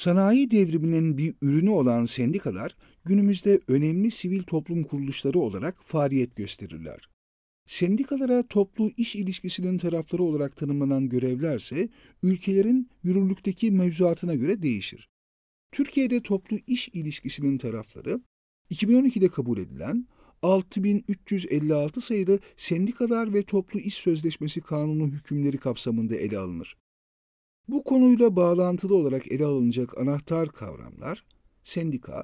Sanayi devriminin bir ürünü olan sendikalar günümüzde önemli sivil toplum kuruluşları olarak faaliyet gösterirler. Sendikalara toplu iş ilişkisinin tarafları olarak tanımlanan görevlerse ülkelerin yürürlükteki mevzuatına göre değişir. Türkiye'de toplu iş ilişkisinin tarafları 2012'de kabul edilen 6356 sayılı Sendikalar ve Toplu İş Sözleşmesi Kanunu hükümleri kapsamında ele alınır. Bu konuyla bağlantılı olarak ele alınacak anahtar kavramlar sendika,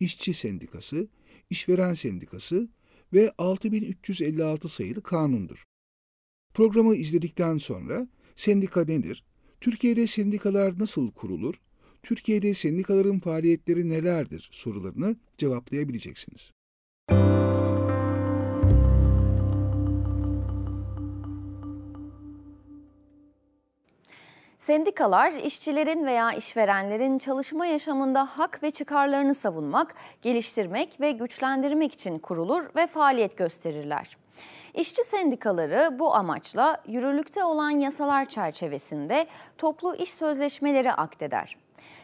işçi sendikası, işveren sendikası ve 6356 sayılı kanundur. Programı izledikten sonra sendika nedir? Türkiye'de sendikalar nasıl kurulur? Türkiye'de sendikaların faaliyetleri nelerdir sorularını cevaplayabileceksiniz. Sendikalar işçilerin veya işverenlerin çalışma yaşamında hak ve çıkarlarını savunmak, geliştirmek ve güçlendirmek için kurulur ve faaliyet gösterirler. İşçi sendikaları bu amaçla yürürlükte olan yasalar çerçevesinde toplu iş sözleşmeleri akteder.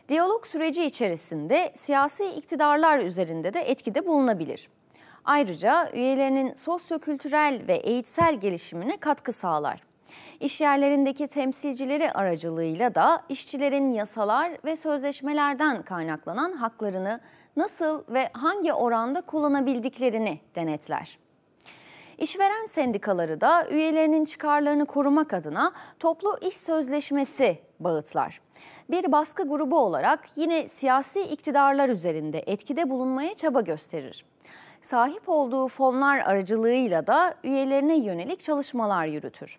Diyalog süreci içerisinde siyasi iktidarlar üzerinde de etkide bulunabilir. Ayrıca üyelerinin sosyo-kültürel ve eğitsel gelişimine katkı sağlar. İş yerlerindeki temsilcileri aracılığıyla da işçilerin yasalar ve sözleşmelerden kaynaklanan haklarını nasıl ve hangi oranda kullanabildiklerini denetler. İşveren sendikaları da üyelerinin çıkarlarını korumak adına toplu iş sözleşmesi bağıtlar. Bir baskı grubu olarak yine siyasi iktidarlar üzerinde etkide bulunmaya çaba gösterir. Sahip olduğu fonlar aracılığıyla da üyelerine yönelik çalışmalar yürütür.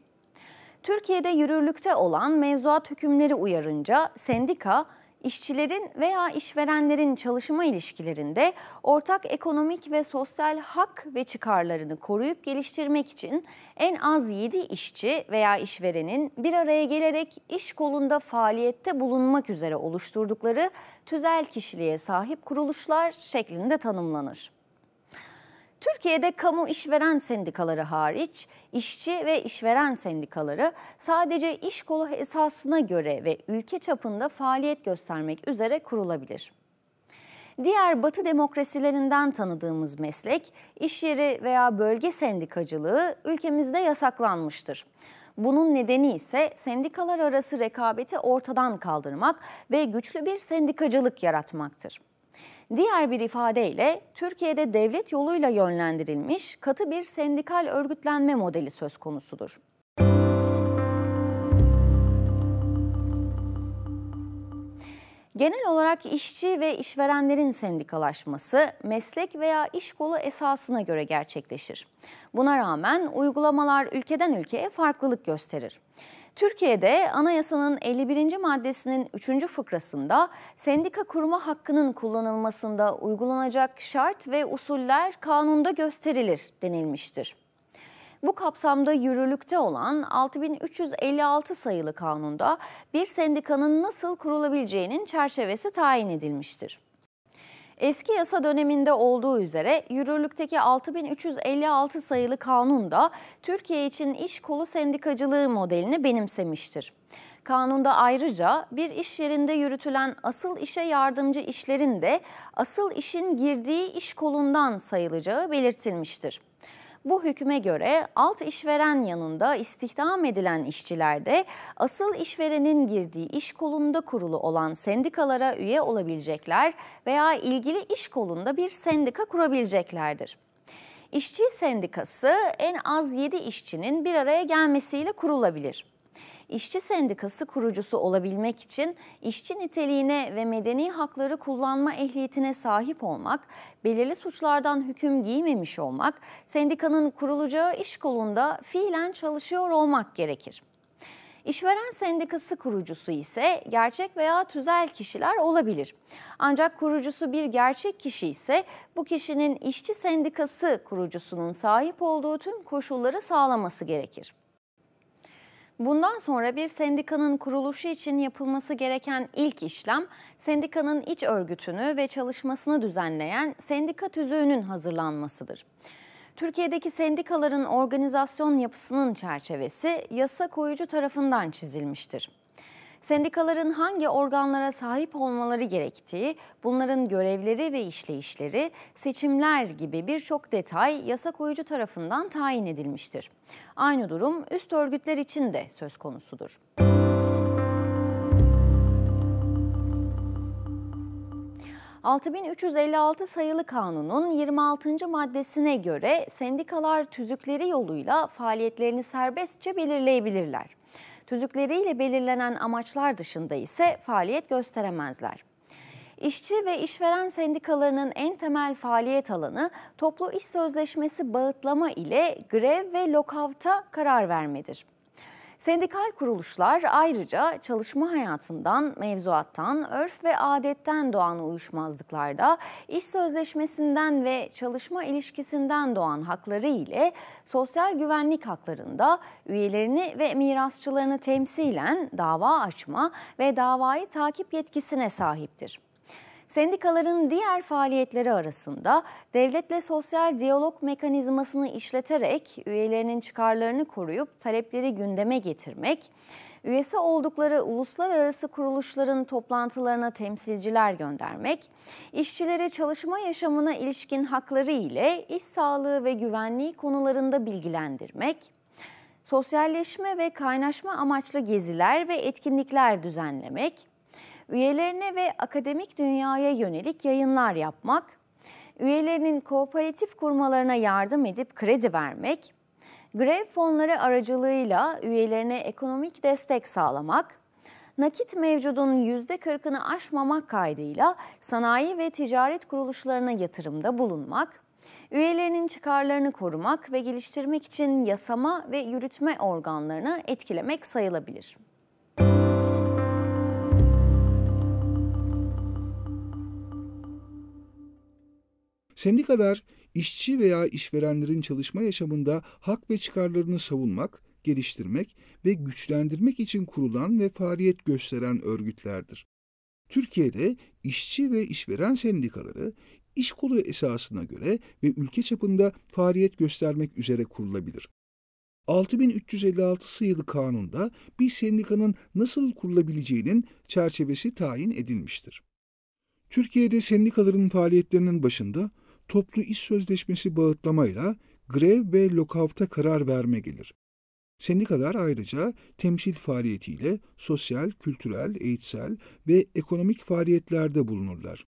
Türkiye'de yürürlükte olan mevzuat hükümleri uyarınca sendika işçilerin veya işverenlerin çalışma ilişkilerinde ortak ekonomik ve sosyal hak ve çıkarlarını koruyup geliştirmek için en az 7 işçi veya işverenin bir araya gelerek iş kolunda faaliyette bulunmak üzere oluşturdukları tüzel kişiliğe sahip kuruluşlar şeklinde tanımlanır. Türkiye'de kamu işveren sendikaları hariç işçi ve işveren sendikaları sadece iş kolu esasına göre ve ülke çapında faaliyet göstermek üzere kurulabilir. Diğer batı demokrasilerinden tanıdığımız meslek, iş yeri veya bölge sendikacılığı ülkemizde yasaklanmıştır. Bunun nedeni ise sendikalar arası rekabeti ortadan kaldırmak ve güçlü bir sendikacılık yaratmaktır. Diğer bir ifadeyle Türkiye'de devlet yoluyla yönlendirilmiş katı bir sendikal örgütlenme modeli söz konusudur. Genel olarak işçi ve işverenlerin sendikalaşması meslek veya iş kolu esasına göre gerçekleşir. Buna rağmen uygulamalar ülkeden ülkeye farklılık gösterir. Türkiye'de anayasanın 51. maddesinin 3. fıkrasında sendika kurma hakkının kullanılmasında uygulanacak şart ve usuller kanunda gösterilir denilmiştir. Bu kapsamda yürürlükte olan 6356 sayılı kanunda bir sendikanın nasıl kurulabileceğinin çerçevesi tayin edilmiştir. Eski yasa döneminde olduğu üzere yürürlükteki 6356 sayılı kanun da Türkiye için iş kolu sendikacılığı modelini benimsemiştir. Kanunda ayrıca bir iş yerinde yürütülen asıl işe yardımcı işlerin de asıl işin girdiği iş kolundan sayılacağı belirtilmiştir. Bu hüküme göre alt işveren yanında istihdam edilen işçilerde asıl işverenin girdiği iş kolunda kurulu olan sendikalara üye olabilecekler veya ilgili iş kolunda bir sendika kurabileceklerdir. İşçi sendikası en az 7 işçinin bir araya gelmesiyle kurulabilir işçi sendikası kurucusu olabilmek için işçi niteliğine ve medeni hakları kullanma ehliyetine sahip olmak, belirli suçlardan hüküm giymemiş olmak, sendikanın kurulacağı iş kolunda fiilen çalışıyor olmak gerekir. İşveren sendikası kurucusu ise gerçek veya tüzel kişiler olabilir. Ancak kurucusu bir gerçek kişi ise bu kişinin işçi sendikası kurucusunun sahip olduğu tüm koşulları sağlaması gerekir. Bundan sonra bir sendikanın kuruluşu için yapılması gereken ilk işlem sendikanın iç örgütünü ve çalışmasını düzenleyen sendika tüzüğünün hazırlanmasıdır. Türkiye'deki sendikaların organizasyon yapısının çerçevesi yasa koyucu tarafından çizilmiştir sendikaların hangi organlara sahip olmaları gerektiği, bunların görevleri ve işleyişleri, seçimler gibi birçok detay yasa koyucu tarafından tayin edilmiştir. Aynı durum üst örgütler için de söz konusudur. 6356 sayılı kanunun 26. maddesine göre sendikalar tüzükleri yoluyla faaliyetlerini serbestçe belirleyebilirler tüzükleriyle belirlenen amaçlar dışında ise faaliyet gösteremezler. İşçi ve işveren sendikalarının en temel faaliyet alanı toplu iş sözleşmesi bağıtlama ile grev ve lokavta karar vermedir. Sendikal kuruluşlar ayrıca çalışma hayatından, mevzuattan, örf ve adetten doğan uyuşmazlıklarda, iş sözleşmesinden ve çalışma ilişkisinden doğan hakları ile sosyal güvenlik haklarında üyelerini ve mirasçılarını temsilen dava açma ve davayı takip yetkisine sahiptir. Sendikaların diğer faaliyetleri arasında devletle sosyal diyalog mekanizmasını işleterek üyelerinin çıkarlarını koruyup talepleri gündeme getirmek, üyesi oldukları uluslararası kuruluşların toplantılarına temsilciler göndermek, işçilere çalışma yaşamına ilişkin hakları ile iş sağlığı ve güvenliği konularında bilgilendirmek, sosyalleşme ve kaynaşma amaçlı geziler ve etkinlikler düzenlemek, üyelerine ve akademik dünyaya yönelik yayınlar yapmak, üyelerinin kooperatif kurmalarına yardım edip kredi vermek, grev fonları aracılığıyla üyelerine ekonomik destek sağlamak, nakit mevcudun %40'ını aşmamak kaydıyla sanayi ve ticaret kuruluşlarına yatırımda bulunmak, üyelerinin çıkarlarını korumak ve geliştirmek için yasama ve yürütme organlarını etkilemek sayılabilir. Sendikalar, işçi veya işverenlerin çalışma yaşamında hak ve çıkarlarını savunmak, geliştirmek ve güçlendirmek için kurulan ve faaliyet gösteren örgütlerdir. Türkiye'de işçi ve işveren sendikaları iş kolu esasına göre ve ülke çapında faaliyet göstermek üzere kurulabilir. 6356 sayılı kanunda bir sendikanın nasıl kurulabileceğinin çerçevesi tayin edilmiştir. Türkiye'de sendikaların faaliyetlerinin başında toplu iş sözleşmesi bağıtlamayla grev ve lokavta karar verme gelir. Sendikalar ayrıca temsil faaliyetiyle sosyal, kültürel, eğitsel ve ekonomik faaliyetlerde bulunurlar.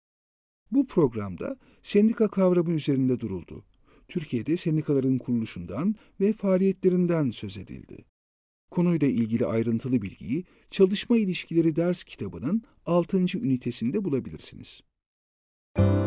Bu programda sendika kavramı üzerinde duruldu. Türkiye'de sendikaların kuruluşundan ve faaliyetlerinden söz edildi. Konuyla ilgili ayrıntılı bilgiyi Çalışma İlişkileri ders kitabının 6. ünitesinde bulabilirsiniz. Müzik